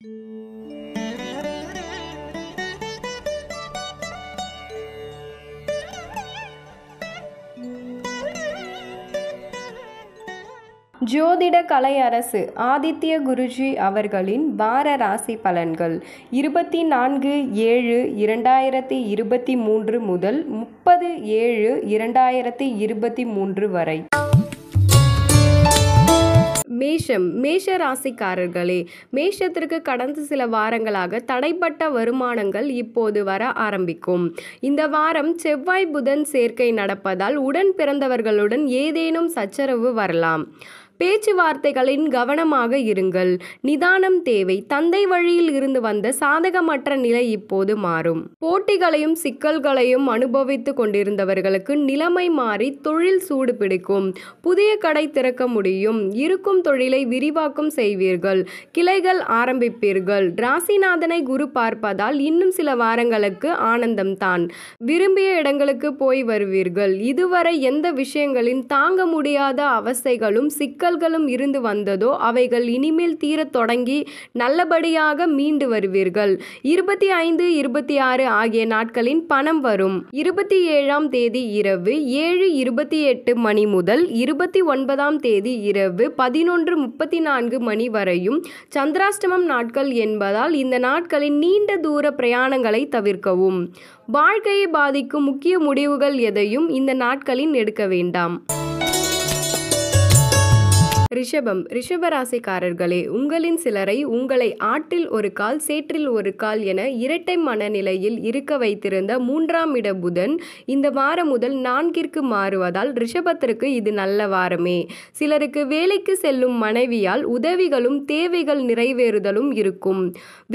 ஜோதிட கலை அரசு ஆதித்ய குருஜி அவர்களின் வார ராசி பலன்கள் இருபத்தி நான்கு ஏழு இரண்டாயிரத்தி இருபத்தி மூன்று முதல் முப்பது ஏழு இரண்டாயிரத்தி இருபத்தி மூன்று வரை மேஷம் மேஷ ராசிக்காரர்களே மேஷத்திற்கு கடந்த சில வாரங்களாக தடைப்பட்ட வருமானங்கள் இப்போது வர ஆரம்பிக்கும் இந்த வாரம் செவ்வாய் புதன் சேர்க்கை நடப்பதால் உடன் பிறந்தவர்களுடன் ஏதேனும் சச்சரவு வரலாம் பேச்சுவார்த்தைகளின் கவனமாக இருங்கள் நிதானம் தேவை தந்தை வழியில் இருந்து வந்த சாதகமற்ற நிலை இப்போது மாறும் போட்டிகளையும் சிக்கல்களையும் அனுபவித்துக் கொண்டிருந்தவர்களுக்கு நிலைமை மாறி தொழில் சூடு பிடிக்கும் புதிய கடை திறக்க முடியும் இருக்கும் தொழிலை விரிவாக்கம் செய்வீர்கள் கிளைகள் ஆரம்பிப்பீர்கள் ராசிநாதனை குரு பார்ப்பதால் இன்னும் சில வாரங்களுக்கு ஆனந்தம் தான் விரும்பிய இடங்களுக்கு போய் வருவீர்கள் இதுவரை எந்த விஷயங்களின் தாங்க முடியாத அவசைகளும் சிக்கல் சிக்கல்களும் இருந்து வந்ததோ அவைகள் இனிமேல் தீரத் தொடங்கி நல்லபடியாக மீண்டு வருவீர்கள் இருபத்தி ஐந்து இருபத்தி ஆறு ஆகிய நாட்களின் பணம் வரும் இருபத்தி ஏழாம் தேதி இரவு ஏழு இருபத்தி எட்டு மணி முதல் இருபத்தி ஒன்பதாம் தேதி இரவு பதினொன்று முப்பத்தி நான்கு மணி வரையும் சந்திராஷ்டமம் நாட்கள் என்பதால் இந்த நாட்களின் நீண்ட தூர பிரயாணங்களை தவிர்க்கவும் வாழ்க்கையை பாதிக்கும் முக்கிய முடிவுகள் எதையும் இந்த நாட்களின் எடுக்க வேண்டாம் ரிஷபம் ரிஷபராசிக்காரர்களே உங்களின் சிலரை உங்களை ஆற்றில் ஒரு கால் சேற்றில் ஒரு கால் என இரட்டை மனநிலையில் இருக்க வைத்திருந்த மூன்றாம் இட புதன் இந்த வாரம் முதல் நான்கிற்கு மாறுவதால் ரிஷபத்திற்கு இது நல்ல வாரமே சிலருக்கு வேலைக்கு செல்லும் மனைவியால் உதவிகளும் தேவைகள் நிறைவேறுதலும் இருக்கும்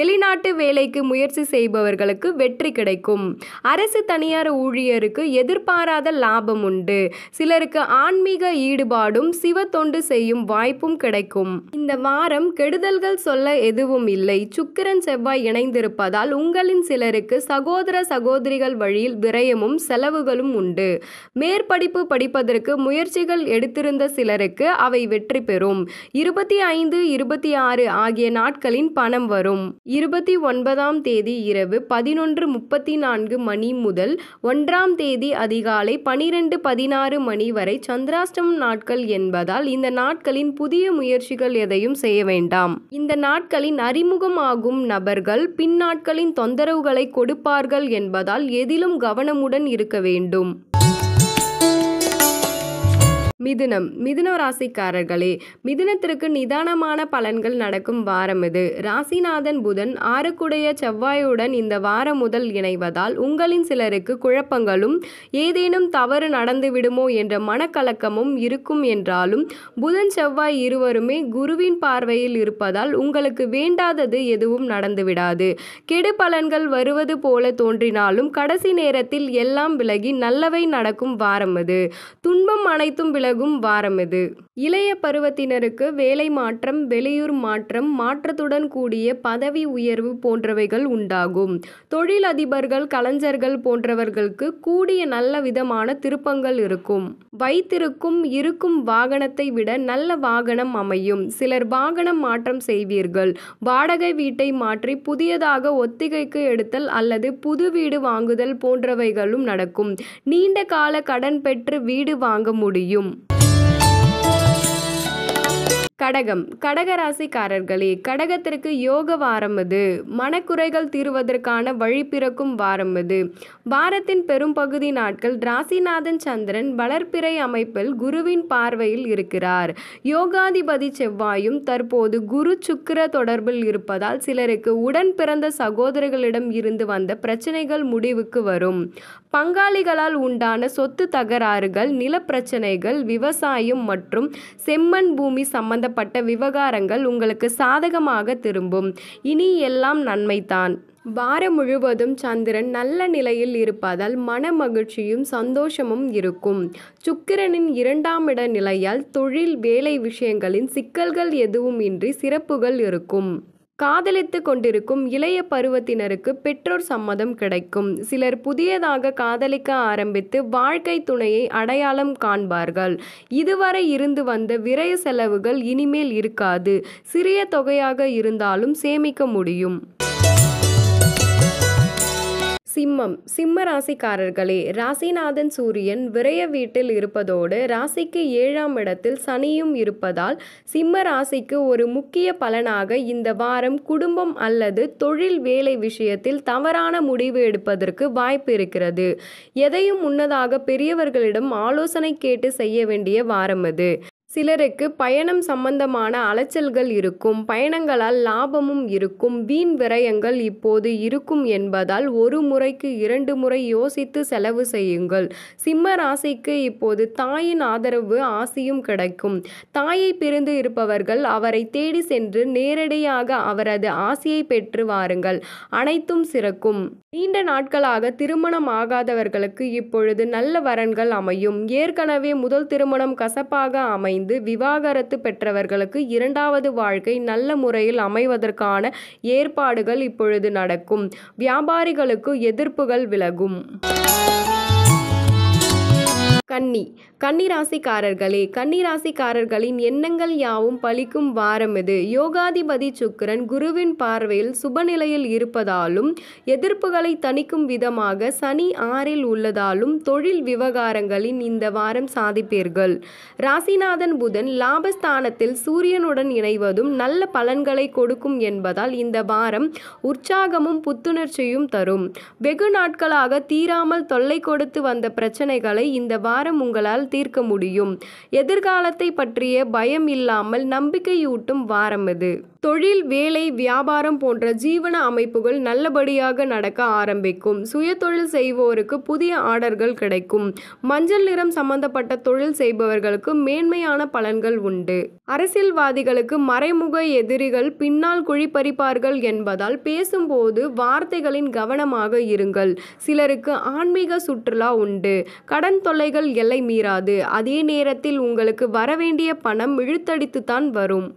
வெளிநாட்டு வேலைக்கு முயற்சி செய்பவர்களுக்கு வெற்றி கிடைக்கும் அரசு தனியார் ஊழியருக்கு எதிர்பாராத லாபம் உண்டு சிலருக்கு ஆன்மீக ஈடுபாடும் சிவ தொண்டு செய்யும் வாய்ப்பும் கிடைக்கும் இந்த வாரம் கெடுதல்கள் சொல்ல எதுவும் இல்லை சுக்கிரன் செவ்வாய் இணைந்திருப்பதால் உங்களின் சிலருக்கு சகோதர சகோதரிகள் வழியில் விரயமும் செலவுகளும் உண்டு மேற்படிப்பு படிப்பதற்கு முயற்சிகள் எடுத்திருந்த சிலருக்கு அவை வெற்றி பெறும் இருபத்தி ஐந்து இருபத்தி ஆறு ஆகிய நாட்களின் பணம் வரும் இருபத்தி ஒன்பதாம் தேதி இரவு பதினொன்று முப்பத்தி நான்கு மணி முதல் ஒன்றாம் தேதி அதிகாலை பனிரெண்டு பதினாறு மணி வரை சந்திராஷ்டமம் நாட்கள் என்பதால் இந்த நாட்கள் நாட்களின் புதிய முயற்சிகள் எதையும் செய்ய வேண்டாம் இந்த நாட்களின் அறிமுகமாகும் நபர்கள் பின்னாட்களின் தொந்தரவுகளை கொடுப்பார்கள் என்பதால் எதிலும் கவனமுடன் இருக்க வேண்டும் மிதுனம் மிதுன ராசிக்காரர்களே மிதுனத்திற்கு நிதானமான பலன்கள் நடக்கும் வாரம் இது ராசிநாதன் புதன் ஆறுக்குடைய செவ்வாயுடன் இந்த வாரம் முதல் இணைவதால் உங்களின் சிலருக்கு குழப்பங்களும் ஏதேனும் தவறு நடந்து விடுமோ என்ற மனக்கலக்கமும் இருக்கும் என்றாலும் புதன் செவ்வாய் இருவருமே குருவின் பார்வையில் இருப்பதால் உங்களுக்கு வேண்டாதது எதுவும் நடந்துவிடாது கெடு பலன்கள் வருவது போல தோன்றினாலும் கடைசி நேரத்தில் எல்லாம் விலகி நல்லவை நடக்கும் வாரம் அது துன்பம் அனைத்தும் விலகும் விலகும் வாரமெது இளைய பருவத்தினருக்கு வேலை மாற்றம் வெளியூர் மாற்றம் மாற்றத்துடன் கூடிய பதவி உயர்வு போன்றவைகள் உண்டாகும் தொழிலதிபர்கள் கலைஞர்கள் போன்றவர்களுக்கு கூடிய நல்ல விதமான திருப்பங்கள் இருக்கும் வைத்திருக்கும் இருக்கும் வாகனத்தை விட நல்ல வாகனம் அமையும் சிலர் வாகனம் மாற்றம் செய்வீர்கள் வாடகை வீட்டை மாற்றி புதியதாக ஒத்திகைக்கு எடுத்தல் அல்லது புது வீடு வாங்குதல் போன்றவைகளும் நடக்கும் நீண்ட கால கடன் பெற்று வீடு வாங்க முடியும் கடகம் கடகராசிக்காரர்களே கடகத்திற்கு யோக வாரம் அது மனக்குறைகள் தீர்வதற்கான வழி பிறக்கும் வாரம் அது வாரத்தின் பெரும்பகுதி நாட்கள் ராசிநாதன் சந்திரன் வளர்ப்பிறை அமைப்பில் குருவின் பார்வையில் இருக்கிறார் யோகாதிபதி செவ்வாயும் தற்போது குரு சுக்கிர தொடர்பில் இருப்பதால் சிலருக்கு உடன் பிறந்த சகோதரர்களிடம் இருந்து வந்த பிரச்சனைகள் முடிவுக்கு வரும் பங்காளிகளால் உண்டான சொத்து தகராறுகள் நில பிரச்சனைகள் விவசாயம் மற்றும் செம்மண் பூமி சம்பந்தப்பட்ட சம்பந்தப்பட்ட விவகாரங்கள் உங்களுக்கு சாதகமாக திரும்பும் இனி எல்லாம் நன்மைதான் வாரம் முழுவதும் சந்திரன் நல்ல நிலையில் இருப்பதால் மன மகிழ்ச்சியும் சந்தோஷமும் இருக்கும் சுக்கிரனின் இரண்டாம் இட நிலையால் தொழில் வேலை விஷயங்களின் சிக்கல்கள் எதுவும் இன்றி சிறப்புகள் இருக்கும் காதலித்து கொண்டிருக்கும் இளைய பருவத்தினருக்கு பெற்றோர் சம்மதம் கிடைக்கும் சிலர் புதியதாக காதலிக்க ஆரம்பித்து வாழ்க்கை துணையை அடையாளம் காண்பார்கள் இதுவரை இருந்து வந்த விரய செலவுகள் இனிமேல் இருக்காது சிறிய தொகையாக இருந்தாலும் சேமிக்க முடியும் சிம்மம் சிம்ம ராசிக்காரர்களே ராசிநாதன் சூரியன் விரைய வீட்டில் இருப்பதோடு ராசிக்கு ஏழாம் இடத்தில் சனியும் இருப்பதால் சிம்ம ராசிக்கு ஒரு முக்கிய பலனாக இந்த வாரம் குடும்பம் அல்லது தொழில் வேலை விஷயத்தில் தவறான முடிவு எடுப்பதற்கு வாய்ப்பு இருக்கிறது எதையும் முன்னதாக பெரியவர்களிடம் ஆலோசனை கேட்டு செய்ய வேண்டிய வாரம் அது சிலருக்கு பயணம் சம்பந்தமான அலைச்சல்கள் இருக்கும் பயணங்களால் லாபமும் இருக்கும் வீண் விரயங்கள் இப்போது இருக்கும் என்பதால் ஒரு முறைக்கு இரண்டு முறை யோசித்து செலவு செய்யுங்கள் சிம்ம ராசிக்கு இப்போது தாயின் ஆதரவு ஆசியும் கிடைக்கும் தாயை பிரிந்து இருப்பவர்கள் அவரை தேடி சென்று நேரடியாக அவரது ஆசியை பெற்று வாருங்கள் அனைத்தும் சிறக்கும் நீண்ட நாட்களாக திருமணம் ஆகாதவர்களுக்கு இப்பொழுது நல்ல வரன்கள் அமையும் ஏற்கனவே முதல் திருமணம் கசப்பாக அமை அமைந்து விவாகரத்து பெற்றவர்களுக்கு இரண்டாவது வாழ்க்கை நல்ல முறையில் அமைவதற்கான ஏற்பாடுகள் இப்பொழுது நடக்கும் வியாபாரிகளுக்கு எதிர்ப்புகள் விலகும் கன்னி கன்னிராசிக்காரர்களே கன்னிராசிக்காரர்களின் எண்ணங்கள் யாவும் பலிக்கும் வாரம் இது யோகாதிபதி சுக்கரன் குருவின் பார்வையில் சுபநிலையில் இருப்பதாலும் எதிர்ப்புகளை தணிக்கும் விதமாக சனி ஆறில் உள்ளதாலும் தொழில் விவகாரங்களின் இந்த வாரம் சாதிப்பீர்கள் ராசிநாதன் புதன் லாபஸ்தானத்தில் சூரியனுடன் இணைவதும் நல்ல பலன்களை கொடுக்கும் என்பதால் இந்த வாரம் உற்சாகமும் புத்துணர்ச்சியும் தரும் வெகு நாட்களாக தீராமல் தொல்லை கொடுத்து வந்த பிரச்சனைகளை இந்த வாரம் யாரும் உங்களால் தீர்க்க முடியும் எதிர்காலத்தை பற்றிய பயம் இல்லாமல் நம்பிக்கையூட்டும் வாரம் இது தொழில் வேலை வியாபாரம் போன்ற ஜீவன அமைப்புகள் நல்லபடியாக நடக்க ஆரம்பிக்கும் சுயதொழில் செய்வோருக்கு புதிய ஆர்டர்கள் கிடைக்கும் மஞ்சள் நிறம் சம்பந்தப்பட்ட தொழில் செய்பவர்களுக்கு மேன்மையான பலன்கள் உண்டு அரசியல்வாதிகளுக்கு மறைமுக எதிரிகள் பின்னால் குழிப்பறிப்பார்கள் என்பதால் பேசும்போது வார்த்தைகளின் கவனமாக இருங்கள் சிலருக்கு ஆன்மீக சுற்றுலா உண்டு கடன் தொல்லைகள் எல்லை மீறாது அதே நேரத்தில் உங்களுக்கு வரவேண்டிய பணம் இழுத்தடித்துத்தான் வரும்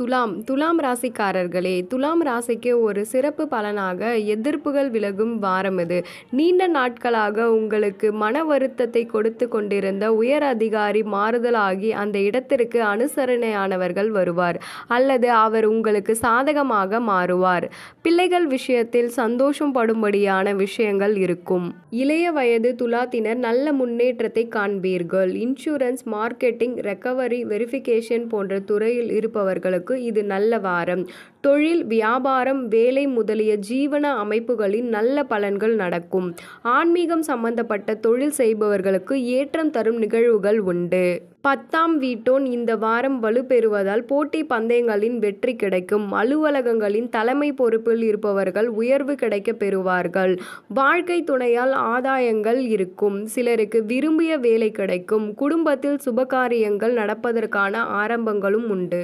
துலாம் துலாம் ராசிக்காரர்களே துலாம் ராசிக்கு ஒரு சிறப்பு பலனாக எதிர்ப்புகள் விலகும் வாரம் இது நீண்ட நாட்களாக உங்களுக்கு மன வருத்தத்தை கொடுத்து கொண்டிருந்த உயர் அதிகாரி மாறுதலாகி அந்த இடத்திற்கு அனுசரணையானவர்கள் வருவார் அல்லது அவர் உங்களுக்கு சாதகமாக மாறுவார் பிள்ளைகள் விஷயத்தில் சந்தோஷம் படும்படியான விஷயங்கள் இருக்கும் இளைய வயது துலாத்தினர் நல்ல முன்னேற்றத்தை காண்பீர்கள் இன்சூரன்ஸ் மார்க்கெட்டிங் ரெக்கவரி வெரிஃபிகேஷன் போன்ற துறையில் இருப்பவர்களுக்கு அவர்களுக்கு இது நல்ல வாரம் தொழில் வியாபாரம் வேலை முதலிய ஜீவன அமைப்புகளின் நல்ல பலன்கள் நடக்கும் ஆன்மீகம் சம்பந்தப்பட்ட தொழில் செய்பவர்களுக்கு ஏற்றம் தரும் நிகழ்வுகள் உண்டு பத்தாம் வீட்டோன் இந்த வாரம் வலுப்பெறுவதால் போட்டி பந்தயங்களின் வெற்றி கிடைக்கும் அலுவலகங்களின் தலைமை பொறுப்பில் இருப்பவர்கள் உயர்வு கிடைக்க பெறுவார்கள் வாழ்க்கை துணையால் ஆதாயங்கள் இருக்கும் சிலருக்கு விரும்பிய வேலை கிடைக்கும் குடும்பத்தில் சுபகாரியங்கள் நடப்பதற்கான ஆரம்பங்களும் உண்டு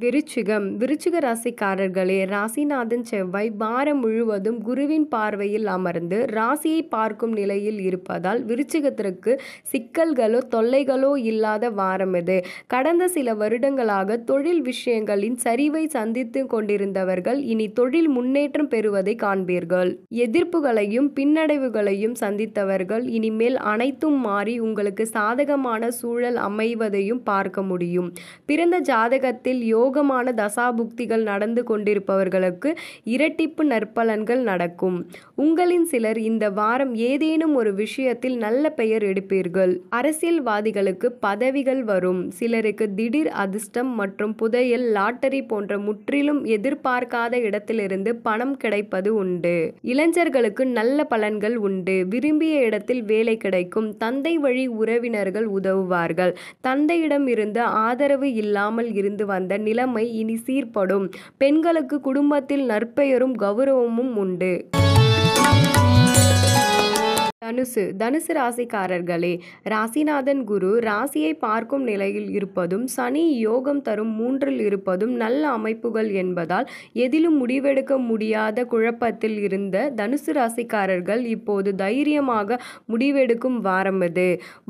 விருச்சிகம் விருச்சிக ராசிக்காரர்களே ராசிநாதன் செவ்வாய் வாரம் முழுவதும் குருவின் பார்வையில் அமர்ந்து ராசியை பார்க்கும் நிலையில் இருப்பதால் விருச்சிகத்திற்கு சிக்கல்களோ தொல்லைகளோ இல்லாத வாரம் இது கடந்த சில வருடங்களாக தொழில் விஷயங்களின் சரிவை சந்தித்து கொண்டிருந்தவர்கள் இனி தொழில் முன்னேற்றம் பெறுவதை காண்பீர்கள் எதிர்ப்புகளையும் பின்னடைவுகளையும் சந்தித்தவர்கள் இனிமேல் அனைத்தும் மாறி உங்களுக்கு சாதகமான சூழல் அமைவதையும் பார்க்க முடியும் பிறந்த ஜாதகத்தில் யோ யோகமான தசாபுக்திகள் நடந்து கொண்டிருப்பவர்களுக்கு இரட்டிப்பு நற்பலன்கள் நடக்கும் உங்களின் சிலர் இந்த வாரம் ஏதேனும் ஒரு விஷயத்தில் நல்ல பெயர் எடுப்பீர்கள் அரசியல்வாதிகளுக்கு பதவிகள் வரும் சிலருக்கு திடீர் அதிர்ஷ்டம் மற்றும் புதையல் லாட்டரி போன்ற முற்றிலும் எதிர்பார்க்காத இடத்திலிருந்து பணம் கிடைப்பது உண்டு இளைஞர்களுக்கு நல்ல பலன்கள் உண்டு விரும்பிய இடத்தில் வேலை கிடைக்கும் தந்தை வழி உறவினர்கள் உதவுவார்கள் தந்தையிடம் இருந்து ஆதரவு இல்லாமல் இருந்து வந்த நில நிலைமை இனி சீர்படும் பெண்களுக்கு குடும்பத்தில் நற்பெயரும் கௌரவமும் உண்டு தனுசு தனுசு ராசிக்காரர்களே ராசிநாதன் குரு ராசியை பார்க்கும் நிலையில் இருப்பதும் சனி யோகம் தரும் மூன்றில் இருப்பதும் நல்ல அமைப்புகள் என்பதால் எதிலும் முடிவெடுக்க முடியாத குழப்பத்தில் இருந்த தனுசு ராசிக்காரர்கள் இப்போது தைரியமாக முடிவெடுக்கும் வாரம் இது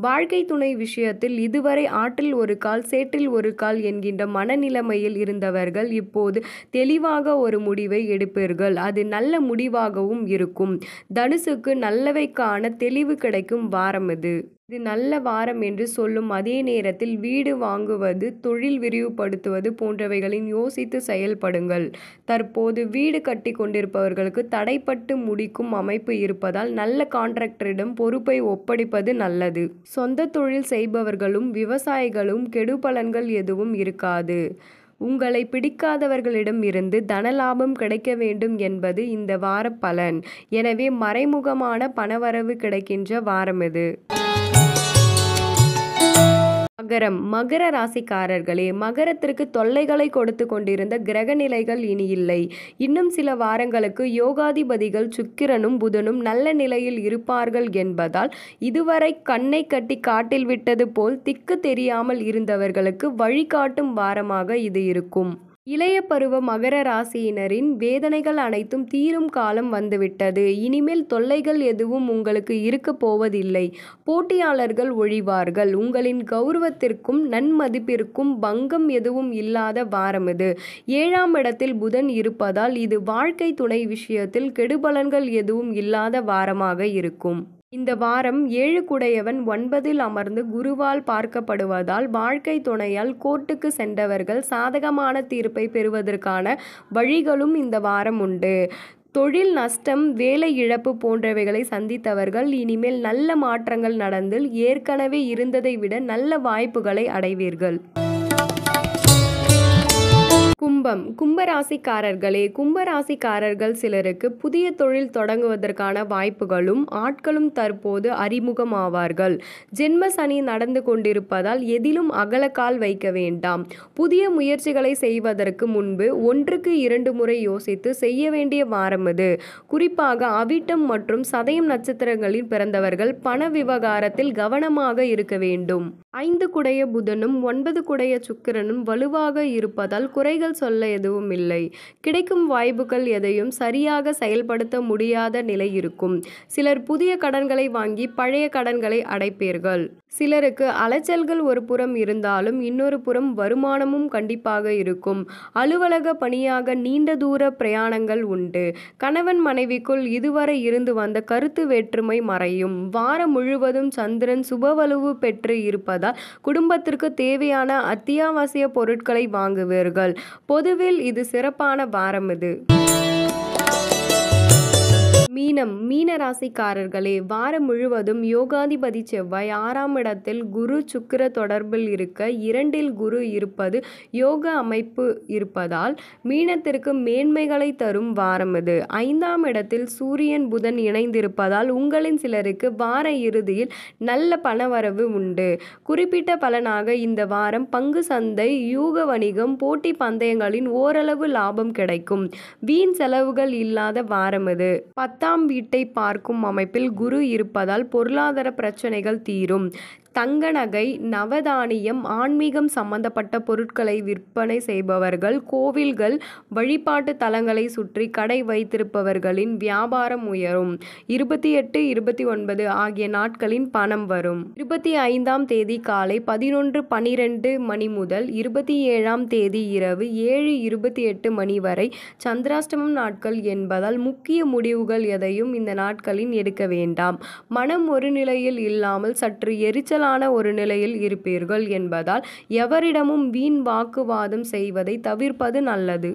வாழ்க்கை துணை விஷயத்தில் இதுவரை ஆற்றில் ஒரு கால் சேற்றில் ஒரு கால் என்கின்ற மனநிலைமையில் இருந்தவர்கள் இப்போது தெளிவாக ஒரு முடிவை எடுப்பீர்கள் அது நல்ல முடிவாகவும் இருக்கும் தனுசுக்கு நல்லவைக்கான மனதிற்கான தெளிவு கிடைக்கும் வாரம் இது இது நல்ல வாரம் என்று சொல்லும் அதே நேரத்தில் வீடு வாங்குவது தொழில் விரிவுபடுத்துவது போன்றவைகளின் யோசித்து செயல்படுங்கள் தற்போது வீடு கட்டி கொண்டிருப்பவர்களுக்கு தடைப்பட்டு முடிக்கும் அமைப்பு இருப்பதால் நல்ல கான்ட்ராக்டரிடம் பொறுப்பை ஒப்படைப்பது நல்லது சொந்த தொழில் செய்பவர்களும் விவசாயிகளும் கெடுபலன்கள் எதுவும் இருக்காது உங்களை பிடிக்காதவர்களிடம் இருந்து தனலாபம் கிடைக்க வேண்டும் என்பது இந்த வார பலன் எனவே மறைமுகமான பணவரவு கிடைக்கின்ற வாரம் இது மகரம் மகர ராசிக்காரர்களே மகரத்திற்கு தொல்லைகளை கொடுத்து கொண்டிருந்த கிரக நிலைகள் இனி இல்லை இன்னும் சில வாரங்களுக்கு யோகாதிபதிகள் சுக்கிரனும் புதனும் நல்ல நிலையில் இருப்பார்கள் என்பதால் இதுவரை கண்ணை கட்டி காட்டில் விட்டது போல் திக்கு தெரியாமல் இருந்தவர்களுக்கு வழிகாட்டும் வாரமாக இது இருக்கும் இளைய பருவ மகர ராசியினரின் வேதனைகள் அனைத்தும் தீரும் காலம் வந்துவிட்டது இனிமேல் தொல்லைகள் எதுவும் உங்களுக்கு இருக்கப் போவதில்லை போட்டியாளர்கள் ஒழிவார்கள் உங்களின் கௌரவத்திற்கும் நன்மதிப்பிற்கும் பங்கம் எதுவும் இல்லாத வாரம் இது ஏழாம் இடத்தில் புதன் இருப்பதால் இது வாழ்க்கை துணை விஷயத்தில் கெடுபலன்கள் எதுவும் இல்லாத வாரமாக இருக்கும் இந்த வாரம் ஏழு குடையவன் ஒன்பதில் அமர்ந்து குருவால் பார்க்கப்படுவதால் வாழ்க்கை துணையால் கோர்ட்டுக்கு சென்றவர்கள் சாதகமான தீர்ப்பை பெறுவதற்கான வழிகளும் இந்த வாரம் உண்டு தொழில் நஷ்டம் வேலை இழப்பு போன்றவைகளை சந்தித்தவர்கள் இனிமேல் நல்ல மாற்றங்கள் நடந்து ஏற்கனவே இருந்ததை விட நல்ல வாய்ப்புகளை அடைவீர்கள் கும்பம் கும்பராசிக்காரர்களே கும்பராசிக்காரர்கள் சிலருக்கு புதிய தொழில் தொடங்குவதற்கான வாய்ப்புகளும் ஆட்களும் தற்போது அறிமுகமாவார்கள் ஜென்ம சனி நடந்து கொண்டிருப்பதால் எதிலும் அகலக்கால் வைக்க வேண்டாம் புதிய முயற்சிகளை செய்வதற்கு முன்பு ஒன்றுக்கு இரண்டு முறை யோசித்து செய்ய வேண்டிய வாரம் இது குறிப்பாக அவிட்டம் மற்றும் சதயம் நட்சத்திரங்களில் பிறந்தவர்கள் பண விவகாரத்தில் கவனமாக இருக்க வேண்டும் ஐந்து குடைய புதனும் ஒன்பது குடைய சுக்கிரனும் வலுவாக இருப்பதால் குறைகள் சொல்ல எதுவும் இல்லை கிடைக்கும் வாய்ப்புகள் எதையும் சரியாக செயல்படுத்த முடியாத நிலை இருக்கும் சிலர் புதிய கடன்களை வாங்கி பழைய கடன்களை அடைப்பீர்கள் சிலருக்கு அலைச்சல்கள் ஒரு புறம் இருந்தாலும் இன்னொரு புறம் வருமானமும் கண்டிப்பாக இருக்கும் அலுவலக பணியாக நீண்ட தூர பிரயாணங்கள் உண்டு கணவன் மனைவிக்குள் இதுவரை இருந்து வந்த கருத்து வேற்றுமை மறையும் வாரம் முழுவதும் சந்திரன் சுபவலுவு பெற்று இருப்பதால் குடும்பத்திற்கு தேவையான அத்தியாவசிய பொருட்களை வாங்குவீர்கள் பொதுவில் இது சிறப்பான வாரம் இது மீனம் மீன ராசிக்காரர்களே வாரம் முழுவதும் யோகாதிபதி செவ்வாய் ஆறாம் இடத்தில் குரு சுக்கிர தொடர்பில் இருக்க இரண்டில் குரு இருப்பது யோக அமைப்பு இருப்பதால் மீனத்திற்கு மேன்மைகளை தரும் வாரம் இது ஐந்தாம் இடத்தில் சூரியன் புதன் இணைந்திருப்பதால் உங்களின் சிலருக்கு வார இறுதியில் நல்ல பணவரவு உண்டு குறிப்பிட்ட பலனாக இந்த வாரம் பங்கு சந்தை யூக வணிகம் போட்டி பந்தயங்களின் ஓரளவு லாபம் கிடைக்கும் வீண் செலவுகள் இல்லாத வாரம் இது பத்தாம் பத்தாம் வீட்டை பார்க்கும் அமைப்பில் குரு இருப்பதால் பொருளாதார பிரச்சனைகள் தீரும் தங்க நகை நவதானியம் ஆன்மீகம் சம்பந்தப்பட்ட பொருட்களை விற்பனை செய்பவர்கள் கோவில்கள் வழிபாட்டு தலங்களை சுற்றி கடை வைத்திருப்பவர்களின் வியாபாரம் உயரும் இருபத்தி எட்டு இருபத்தி ஒன்பது ஆகிய நாட்களின் பணம் வரும் இருபத்தி ஐந்தாம் தேதி காலை பதினொன்று பனிரெண்டு மணி முதல் இருபத்தி ஏழாம் தேதி இரவு ஏழு இருபத்தி எட்டு மணி வரை சந்திராஷ்டமம் நாட்கள் என்பதால் முக்கிய முடிவுகள் எதையும் இந்த நாட்களில் எடுக்க வேண்டாம் மனம் ஒரு நிலையில் இல்லாமல் சற்று எரிச்சல் சிக்கலான ஒரு நிலையில் இருப்பீர்கள் என்பதால் எவரிடமும் வீண் வாக்குவாதம் செய்வதை தவிர்ப்பது நல்லது